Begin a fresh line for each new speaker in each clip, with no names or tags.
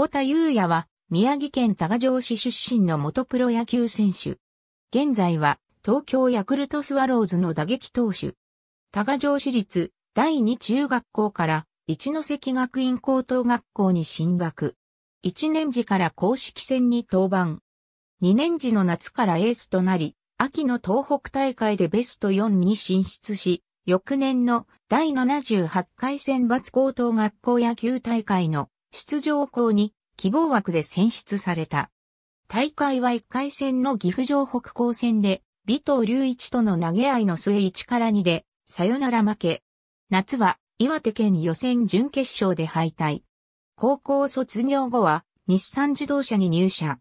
太田祐也は、宮城県多賀城市出身の元プロ野球選手。現在は、東京ヤクルトスワローズの打撃投手。多賀城市立第二中学校から一関学院高等学校に進学。1年時から公式戦に登板。2年時の夏からエースとなり、秋の東北大会でベスト4に進出し、翌年の第78回選抜高等学校野球大会の出場校に希望枠で選出された。大会は1回戦の岐阜城北高戦で、尾藤隆一との投げ合いの末1から2で、さよなら負け。夏は岩手県予選準決勝で敗退。高校卒業後は日産自動車に入社。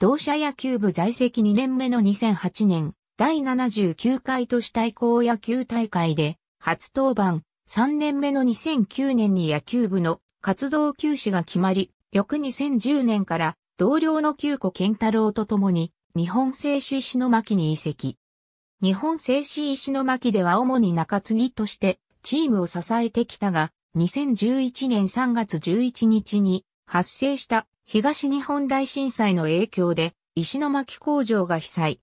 同社野球部在籍2年目の2008年、第79回都市対抗野球大会で初登板、3年目の2009年に野球部の活動休止が決まり、翌2010年から同僚の旧子健太郎と共に日本製紙石巻に移籍。日本製紙石巻では主に中継ぎとしてチームを支えてきたが、2011年3月11日に発生した東日本大震災の影響で石巻工場が被災。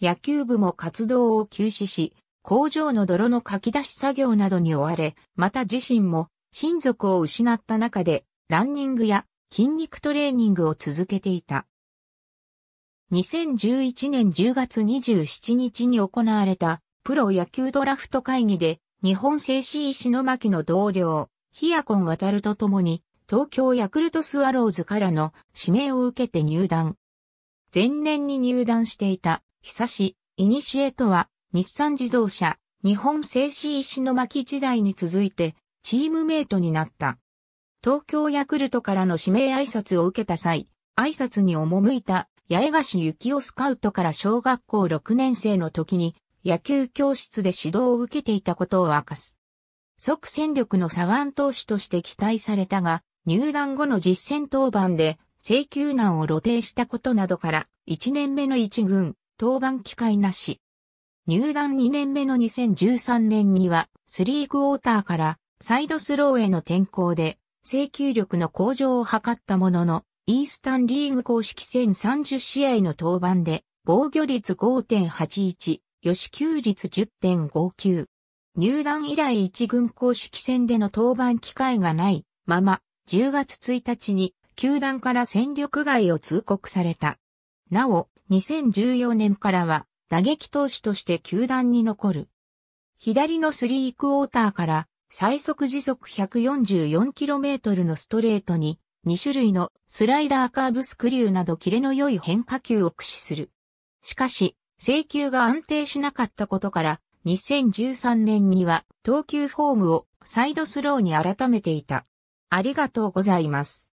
野球部も活動を休止し、工場の泥のかき出し作業などに追われ、また自身も親族を失った中で、ランニングや筋肉トレーニングを続けていた。2011年10月27日に行われたプロ野球ドラフト会議で日本製紙石巻の同僚、ヒアコン渡るとともに東京ヤクルトスワローズからの指名を受けて入団。前年に入団していた久し、イニシエとは日産自動車、日本製紙石巻時代に続いてチームメイトになった。東京ヤクルトからの指名挨拶を受けた際、挨拶に赴いた八重樫幸夫スカウトから小学校6年生の時に野球教室で指導を受けていたことを明かす。即戦力の左腕投手として期待されたが、入団後の実戦登板で請求難を露呈したことなどから、1年目の1軍、登板機会なし。入団2年目の2013年には、スリークォーターからサイドスローへの転向で、請求力の向上を図ったものの、イースタンリーグ公式戦30試合の登板で、防御率5.81、吉球率10.59。入団以来一軍公式戦での登板機会がないまま、10月1日に球団から戦力外を通告された。なお、2014年からは打撃投手として球団に残る。左のスリークォーターから最速時速 144km のストレートに、2種類のスライダーカーブスクリューなどキレの良い変化球を駆使する。しかし、制球が安定しなかったことから、2013年には投球フォームをサイドスローに改めていた。ありがとうございます。